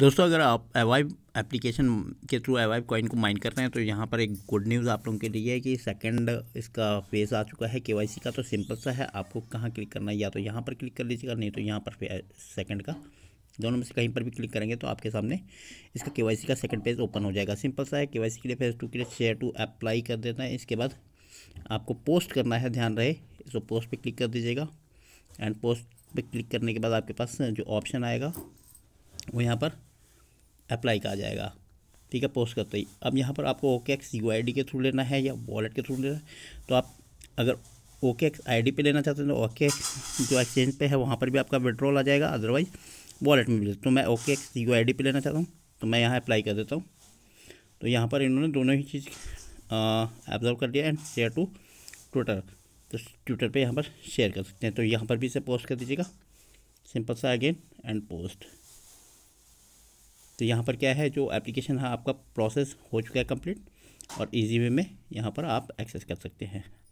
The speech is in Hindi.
दोस्तों अगर आप एवाइव एप्लीकेशन के थ्रू एवाइव कॉइन को माइन करते हैं तो यहाँ पर एक गुड न्यूज़ आप लोगों के लिए है कि सेकंड इसका फेज़ आ चुका है केवाईसी का तो सिंपल सा है आपको कहाँ क्लिक करना है या तो यहाँ पर क्लिक कर लीजिएगा नहीं तो यहाँ पर सेकंड का दोनों में से कहीं पर भी क्लिक करेंगे तो आपके सामने इसका के का सेकेंड पेज ओपन हो जाएगा सिंपल सा है के के लिए फेज टू के लिए शेयर टू अप्लाई कर देते हैं इसके बाद आपको पोस्ट करना है ध्यान रहे इसको पोस्ट पर क्लिक कर दीजिएगा एंड पोस्ट पर क्लिक करने के बाद आपके पास जो ऑप्शन आएगा वो यहाँ पर अप्लाई आ जाएगा ठीक है पोस्ट करते ही अब यहाँ पर आपको OKX U I D के थ्रू लेना है या वॉलेट के थ्रू लेना है तो आप अगर ओके एक्स आई डी पे लेना चाहते हैं तो ओके जो एक्सचेंज पे है वहाँ पर भी आपका विड्रॉल आ जाएगा अदरवाइज वॉलेट में मिले तो मैं OKX U I D पे लेना चाहता हूँ तो मैं यहाँ अप्लाई कर देता हूँ तो यहाँ पर इन्होंने दोनों ही चीज़ ऑब्जर्व कर दिया एंड शेयर टू ट्विटर तो ट्विटर पे यहाँ पर शेयर कर सकते हैं तो यहाँ पर भी इसे पोस्ट कर दीजिएगा सिंपल सा अगेन एंड पोस्ट तो यहाँ पर क्या है जो एप्लीकेशन है आपका प्रोसेस हो चुका है कंप्लीट और इजी वे में यहाँ पर आप एक्सेस कर सकते हैं